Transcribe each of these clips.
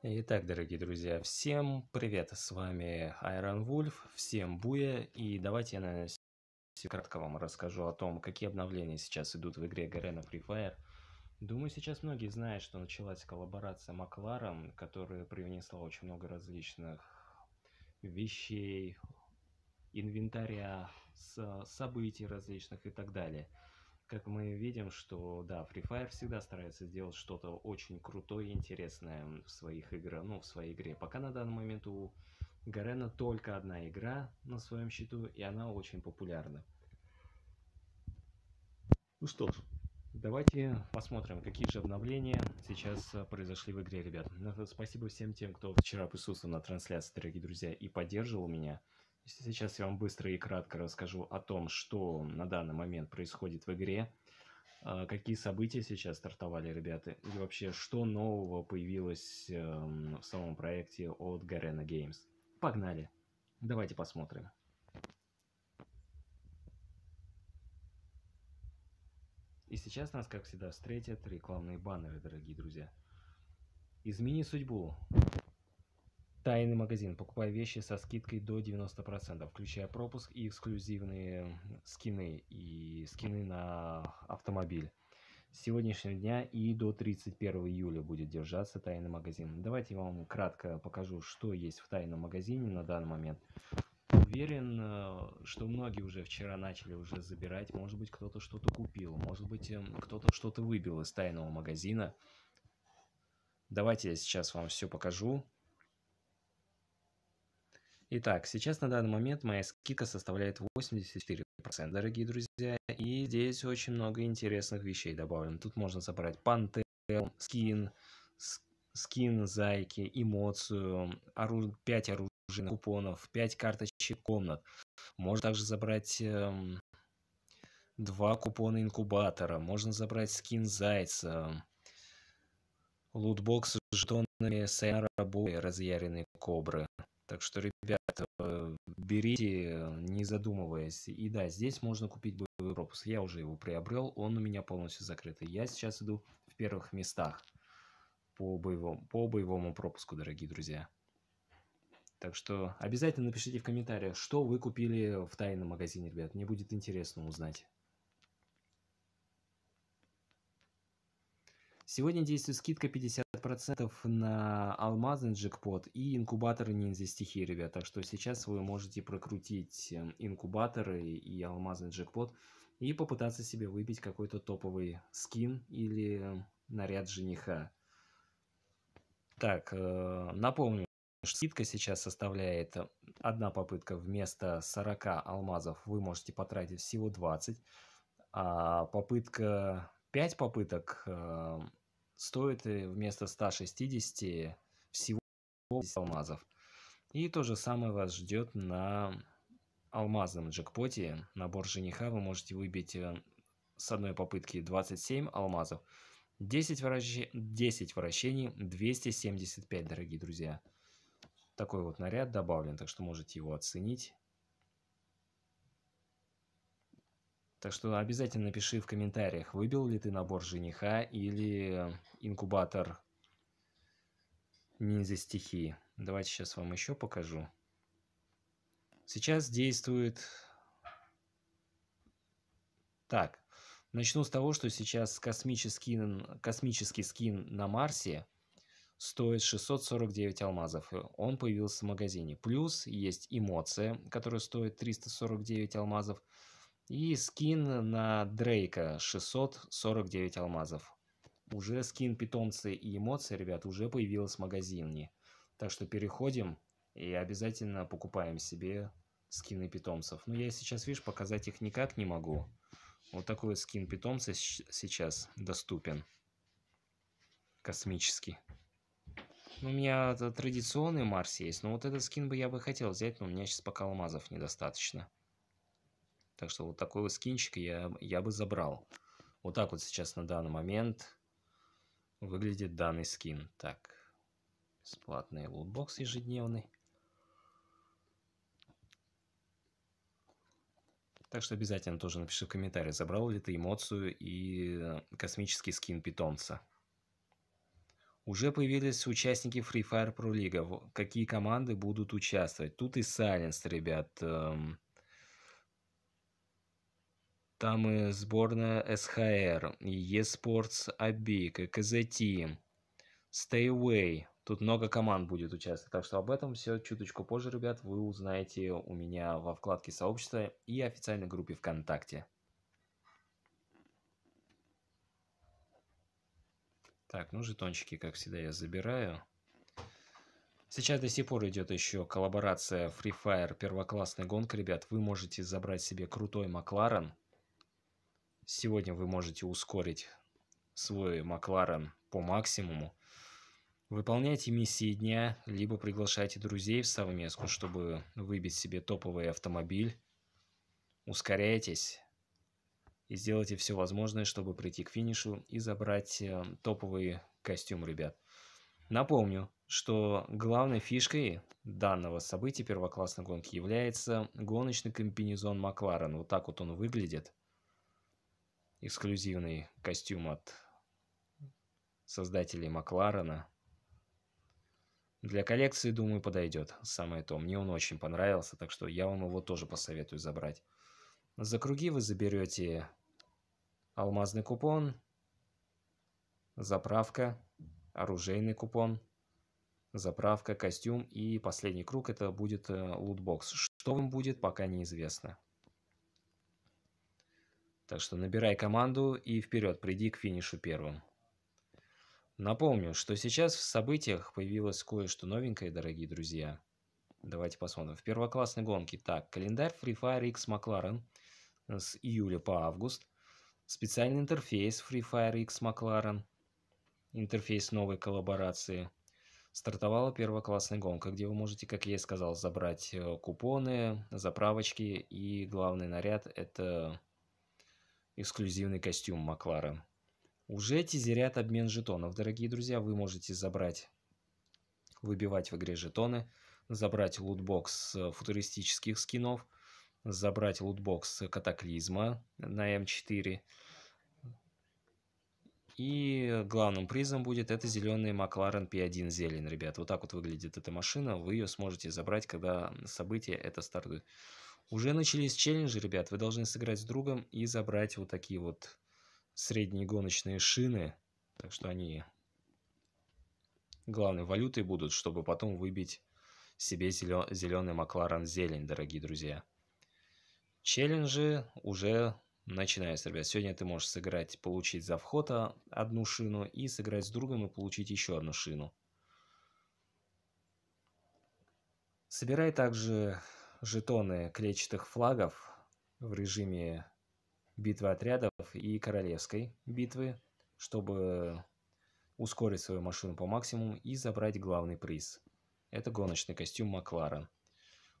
Итак, дорогие друзья, всем привет, с вами Iron Wolf, всем буя, и давайте я, наверное, кратко вам расскажу о том, какие обновления сейчас идут в игре Garena Free Fire. Думаю, сейчас многие знают, что началась коллаборация Макларом, которая привнесла очень много различных вещей, инвентаря, событий различных и так далее как мы видим, что, да, Free Fire всегда старается сделать что-то очень крутое и интересное в своих играх, ну, в своей игре. Пока на данный момент у Гарена только одна игра на своем счету, и она очень популярна. Ну что ж, давайте посмотрим, какие же обновления сейчас э, произошли в игре, ребят. Ну, спасибо всем тем, кто вчера присутствовал на трансляции, дорогие друзья, и поддерживал меня. Сейчас я вам быстро и кратко расскажу о том, что на данный момент происходит в игре, а, какие события сейчас стартовали, ребята, и вообще, что нового появилось эм, в самом проекте от Garena Games. Погнали! Давайте посмотрим. И сейчас нас, как всегда, встретят рекламные баннеры, дорогие друзья. Измени судьбу. Тайный магазин. Покупай вещи со скидкой до 90%, включая пропуск и эксклюзивные скины и скины на автомобиль. С сегодняшнего дня и до 31 июля будет держаться тайный магазин. Давайте я вам кратко покажу, что есть в тайном магазине на данный момент. Уверен, э, что многие уже вчера начали уже забирать. Может быть, кто-то что-то купил. Может быть, эм, кто-то что-то выбил из тайного магазина. Давайте я сейчас вам все покажу. Итак, сейчас на данный момент моя скидка составляет 84%, дорогие друзья. И здесь очень много интересных вещей добавлено. Тут можно собрать пантел, скин, скин зайки, эмоцию, ору... 5 оружейных купонов, 5 карточек комнат. Можно также забрать эм, 2 купона инкубатора, можно забрать скин зайца, лутбокс с жетонами Сайнара Боя, разъяренные кобры. Так что, ребята, э, берите, э, не задумываясь. И да, здесь можно купить боевой пропуск. Я уже его приобрел, он у меня полностью закрытый. Я сейчас иду в первых местах по боевому, по боевому пропуску, дорогие друзья. Так что обязательно напишите в комментариях, что вы купили в тайном магазине, ребят. Мне будет интересно узнать. Сегодня действует скидка 50% на алмазный джекпот и инкубаторы ниндзя стихии, ребят. Так что сейчас вы можете прокрутить эм, инкубаторы и алмазный джекпот и попытаться себе выбить какой-то топовый скин или наряд жениха. Так, э, напомню, что скидка сейчас составляет э, одна попытка вместо 40 алмазов вы можете потратить всего 20, а попытка 5 попыток эм, стоит э, вместо 160 всего алмазов. И то же самое вас ждет на алмазном джекпоте. Набор жениха вы можете выбить э, с одной попытки 27 алмазов. 10, вращ... 10 вращений, 275, дорогие друзья. Такой вот наряд добавлен, так что можете его оценить. Так что обязательно пиши в комментариях, выбил ли ты набор жениха или инкубатор ниндзя стихии. Давайте сейчас вам еще покажу. Сейчас действует... Так, начну с того, что сейчас космический, космический скин на Марсе стоит 649 алмазов. Он появился в магазине. Плюс есть эмоция, которая стоит 349 алмазов. И скин на Дрейка 649 алмазов. Уже скин питомцы и эмоции, ребят, уже появилась в магазине. Так что переходим и обязательно покупаем себе скины питомцев. Но ну, я сейчас, видишь, показать их никак не могу. Вот такой вот скин питомца сейчас доступен. Космический. Ну, у меня традиционный Марс есть, но вот этот скин бы я бы хотел взять, но у меня сейчас пока алмазов недостаточно. Так что вот такой вот скинчик я, я бы забрал. Вот так вот сейчас на данный момент выглядит данный скин. Так, бесплатный лутбокс ежедневный. Так что обязательно тоже напиши в комментарии. забрал ли ты эмоцию и э, космический скин питомца. Уже появились участники Free Fire Pro League. Какие команды будут участвовать? Тут и Silenced, ребят. Эм, там и сборная СХР, eSports Абик, КЗТ, Stay Away. Тут много команд будет участвовать, так что об этом все чуточку позже, ребят, вы узнаете у меня во вкладке сообщества и официальной группе ВКонтакте. Так, ну жетончики, как всегда, я забираю. Сейчас до сих пор идет еще коллаборация Free Fire, первоклассная гонка, ребят. Вы можете забрать себе крутой Макларен, Сегодня вы можете ускорить свой Макларен по максимуму. Выполняйте миссии дня, либо приглашайте друзей в совместку, чтобы выбить себе топовый автомобиль. Ускоряйтесь и сделайте все возможное, чтобы прийти к финишу и забрать э, топовый костюм, ребят. Напомню, что главной фишкой данного события первоклассной гонки является гоночный комбинезон Макларен. Вот так вот он выглядит эксклюзивный костюм от создателей Макларена. Для коллекции, думаю, подойдет. Самое то. Мне он очень понравился, так что я вам его тоже посоветую забрать. За круги вы заберете алмазный купон, заправка, оружейный купон, заправка, костюм и последний круг это будет э, лутбокс. Что вам будет, пока неизвестно. Так что набирай команду и вперед, приди к финишу первым. Напомню, что сейчас в событиях появилось кое-что новенькое, дорогие друзья. Давайте посмотрим. В первоклассной гонке. Так, календарь Free Fire X McLaren э, с июля по август. Специальный интерфейс Free Fire X McLaren. Интерфейс новой коллаборации. Стартовала первоклассная гонка, где вы можете, как я и сказал, забрать э, купоны, заправочки и главный наряд это эксклюзивный костюм Макларен. Уже тизерят обмен жетонов, дорогие друзья, вы можете забрать, выбивать в игре жетоны, забрать лутбокс футуристических скинов, забрать лутбокс катаклизма на М4. И главным призом будет это зеленый Макларен P1 зелень, ребят. Вот так вот выглядит эта машина. Вы ее сможете забрать, когда событие это стартует. Уже начались челленджи, ребят. Вы должны сыграть с другом и забрать вот такие вот средние гоночные шины. Так что они главной валютой будут, чтобы потом выбить себе зеленый Макларен зелень, дорогие друзья. Челленджи уже начинаются, ребят. Сегодня ты можешь сыграть, получить за вход а, одну шину и сыграть с другом и получить еще одну шину. Собирай также жетоны клетчатых флагов в режиме битвы отрядов и королевской битвы, чтобы ускорить свою машину по максимуму и забрать главный приз. Это гоночный костюм Макларен.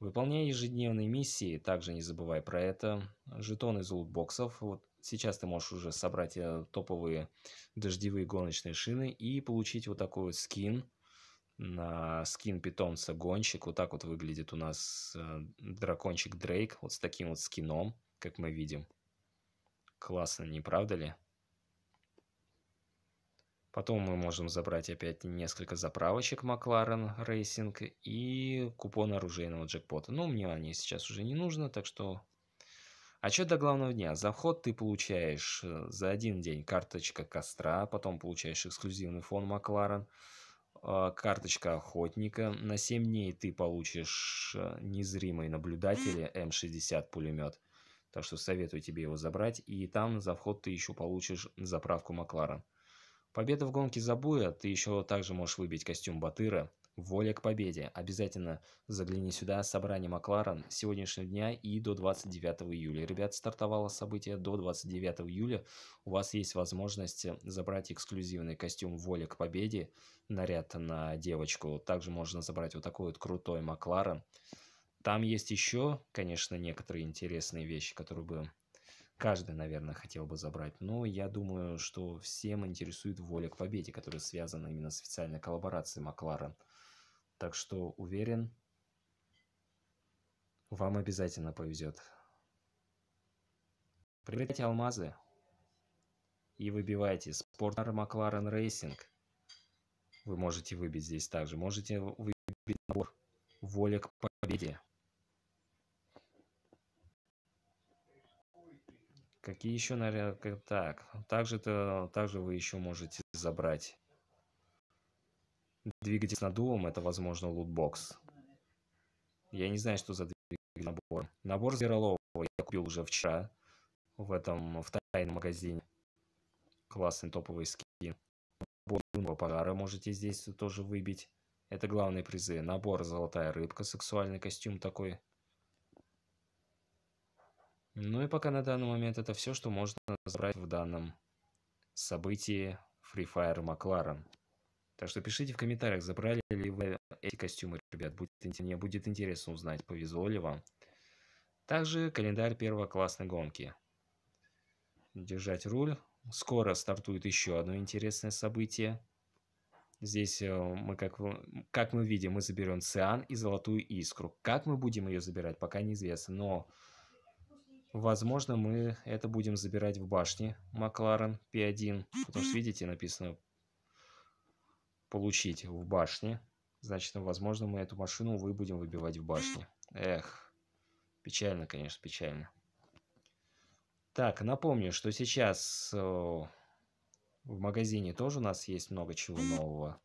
Выполняя ежедневные миссии, также не забывай про это, жетоны из лутбоксов, вот сейчас ты можешь уже собрать э, топовые дождевые гоночные шины и получить вот такой вот скин – на скин питомца гонщик. Вот так вот выглядит у нас э, дракончик Дрейк, вот с таким вот скином, как мы видим. Классно, не правда ли? Потом мы можем забрать опять несколько заправочек Макларен Рейсинг и купон оружейного джекпота. Ну, мне они сейчас уже не нужно, так что... А что до главного дня? За вход ты получаешь э, за один день карточка костра, потом получаешь эксклюзивный фон Макларен. А, карточка охотника. На 7 дней ты получишь э, незримые наблюдатели М60 пулемет. Так что советую тебе его забрать. И там за вход ты еще получишь заправку Макларен. Победа в гонке забуя, ты еще также можешь выбить костюм Батыра. Воля к победе. Обязательно загляни сюда, собрание Макларен с сегодняшнего дня и до 29 июля. Ребят, стартовало событие до 29 июля. У вас есть возможность забрать эксклюзивный костюм Воля к победе, наряд на девочку. Также можно забрать вот такой вот крутой Макларен. Там есть еще, конечно, некоторые интересные вещи, которые бы каждый, наверное, хотел бы забрать. Но я думаю, что всем интересует воля к победе, которая связана именно с официальной коллаборацией Макларен. Так что уверен, вам обязательно повезет. Привлекайте алмазы и выбивайте спортер Макларен Рейсинг. Вы можете выбить здесь также. Можете выбить набор воля к победе. Какие еще, наверное, так. Также, -то, также вы еще можете забрать двигатель с надувом, это, возможно, лутбокс. Я не знаю, что за двигатель набор. Набор зеролового я купил уже вчера в этом, в тайном магазине. Классный топовый скин. Набор пожара можете здесь тоже выбить. Это главные призы. Набор золотая рыбка, сексуальный костюм такой ну и пока на данный момент это все, что можно забрать в данном событии Free Fire McLaren. Так что пишите в комментариях, забрали ли вы эти костюмы, ребят. Будет, мне будет интересно узнать, повезло ли вам. Также календарь классной гонки. Держать руль. Скоро стартует еще одно интересное событие. Здесь э, мы, как, как мы видим, мы заберем Циан и Золотую Искру. Как мы будем ее забирать, пока неизвестно. Но Возможно, мы это будем забирать в башне Макларен P1. Потому что, видите, написано «получить в башне». Значит, возможно, мы эту машину, увы, будем выбивать в башне. Эх, печально, конечно, печально. Так, напомню, что сейчас э, в магазине тоже у нас есть много чего нового.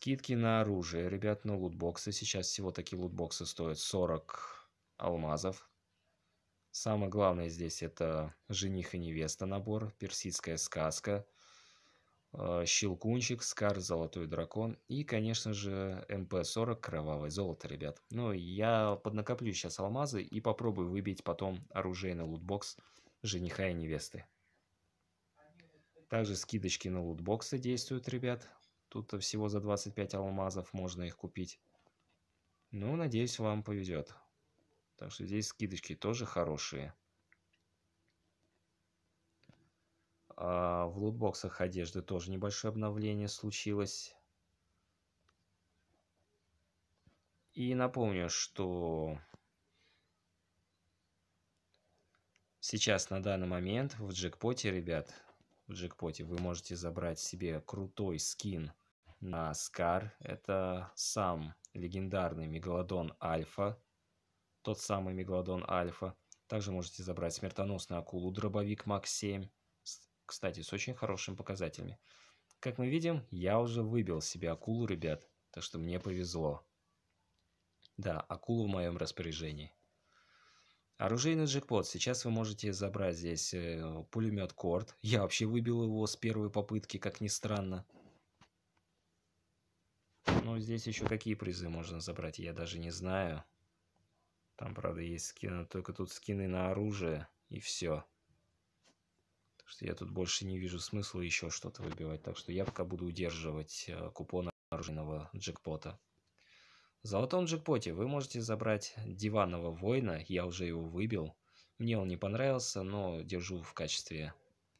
Скидки на оружие, ребят, на ну, лутбоксы. Сейчас всего такие лутбоксы стоят 40 алмазов. Самое главное здесь это жених и невеста набор, персидская сказка, э, щелкунчик, скар, золотой дракон и, конечно же, МП-40, кровавое золото, ребят. Ну, я поднакоплю сейчас алмазы и попробую выбить потом оружейный лутбокс жениха и невесты. Также скидочки на лутбоксы действуют, ребят. Тут всего за 25 алмазов можно их купить. Ну, надеюсь, вам повезет. Так что здесь скидочки тоже хорошие. А в лутбоксах одежды тоже небольшое обновление случилось. И напомню, что сейчас на данный момент в джекпоте, ребят, в джекпоте вы можете забрать себе крутой скин на Скар это сам легендарный мегалодон Альфа, тот самый мегалодон Альфа. Также можете забрать смертоносную акулу дробовик МАК-7, кстати, с очень хорошими показателями. Как мы видим, я уже выбил себе акулу, ребят, так что мне повезло. Да, акула в моем распоряжении. Оружейный джекпот. Сейчас вы можете забрать здесь э, пулемет Корт. Я вообще выбил его с первой попытки, как ни странно. Ну, здесь еще какие призы можно забрать, я даже не знаю. Там, правда, есть скины, только тут скины на оружие и все. Так что я тут больше не вижу смысла еще что-то выбивать. Так что я пока буду удерживать э, купон оружейного джекпота. В золотом джекпоте вы можете забрать диванного воина, я уже его выбил. Мне он не понравился, но держу в качестве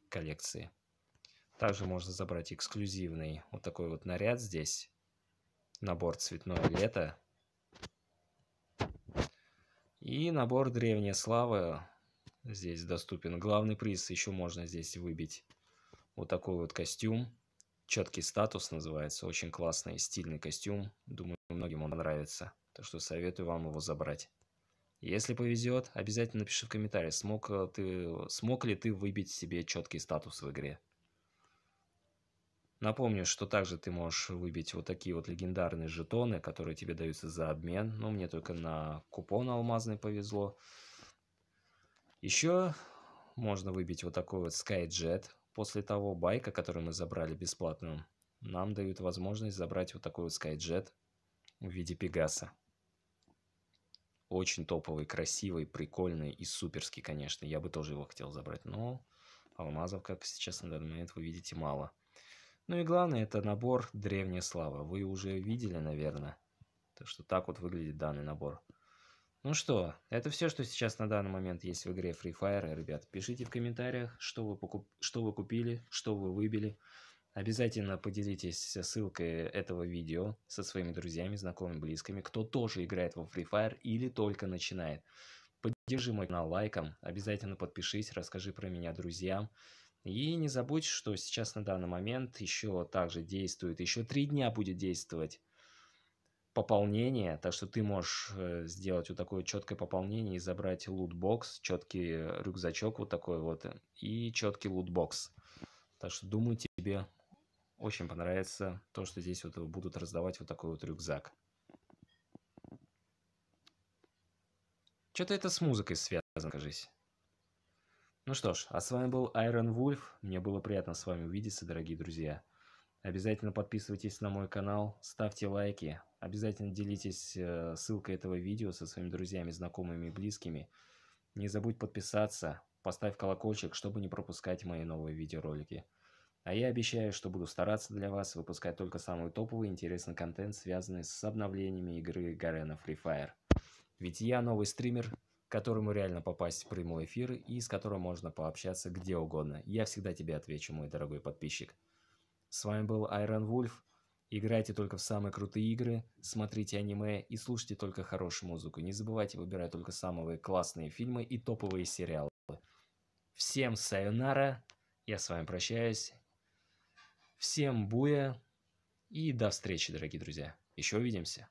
коллекции. Также можно забрать эксклюзивный вот такой вот наряд здесь набор «Цветное лето». И набор «Древняя слава» здесь доступен. Главный приз еще можно здесь выбить. Вот такой вот костюм. Четкий статус называется. Очень классный, стильный костюм. Думаю, многим он понравится. Так что советую вам его забрать. Если повезет, обязательно напиши в комментариях, смог, э, ты, смог ли ты выбить себе четкий статус в игре. Напомню, что также ты можешь выбить вот такие вот легендарные жетоны, которые тебе даются за обмен. Но ну, мне только на купон алмазный повезло. Еще можно выбить вот такой вот Skyjet. После того байка, который мы забрали бесплатно, нам дают возможность забрать вот такой вот Skyjet в виде Пегаса. Очень топовый, красивый, прикольный и суперский, конечно. Я бы тоже его хотел забрать, но алмазов, как сейчас на данный момент вы видите, мало. Ну и главное, это набор древняя слава. Вы уже видели, наверное. Так что так вот выглядит данный набор. Ну что, это все, что сейчас на данный момент есть в игре Free Fire, ребят. Пишите в комментариях, что вы, покуп... что вы купили, что вы выбили. Обязательно поделитесь ссылкой этого видео со своими друзьями, знакомыми, близкими, кто тоже играет во Free Fire или только начинает. Поддержи мой канал лайком, обязательно подпишись, расскажи про меня друзьям. И не забудь, что сейчас на данный момент еще также действует, еще три дня будет действовать пополнение, так что ты можешь э, сделать вот такое четкое пополнение и забрать лутбокс, четкий рюкзачок вот такой вот э, и четкий лутбокс. Так что думаю, тебе очень понравится то, что здесь вот будут раздавать вот такой вот рюкзак. Что-то это с музыкой связано, кажись. Ну что ж, а с вами был Iron Wolf. Мне было приятно с вами увидеться, дорогие друзья. Обязательно подписывайтесь на мой канал, ставьте лайки, обязательно делитесь э, ссылкой этого видео со своими друзьями, знакомыми и близкими. Не забудь подписаться, поставь колокольчик, чтобы не пропускать мои новые видеоролики. А я обещаю, что буду стараться для вас выпускать только самый топовый и интересный контент, связанный с обновлениями игры Garena Free Fire. Ведь я новый стример, которому реально попасть в прямой эфир и с которым можно пообщаться где угодно. Я всегда тебе отвечу, мой дорогой подписчик. С вами был Айрон Вульф. Играйте только в самые крутые игры, смотрите аниме и слушайте только хорошую музыку. Не забывайте выбирать только самые классные фильмы и топовые сериалы. Всем сайонара, я с вами прощаюсь. Всем буя и до встречи, дорогие друзья. Еще увидимся.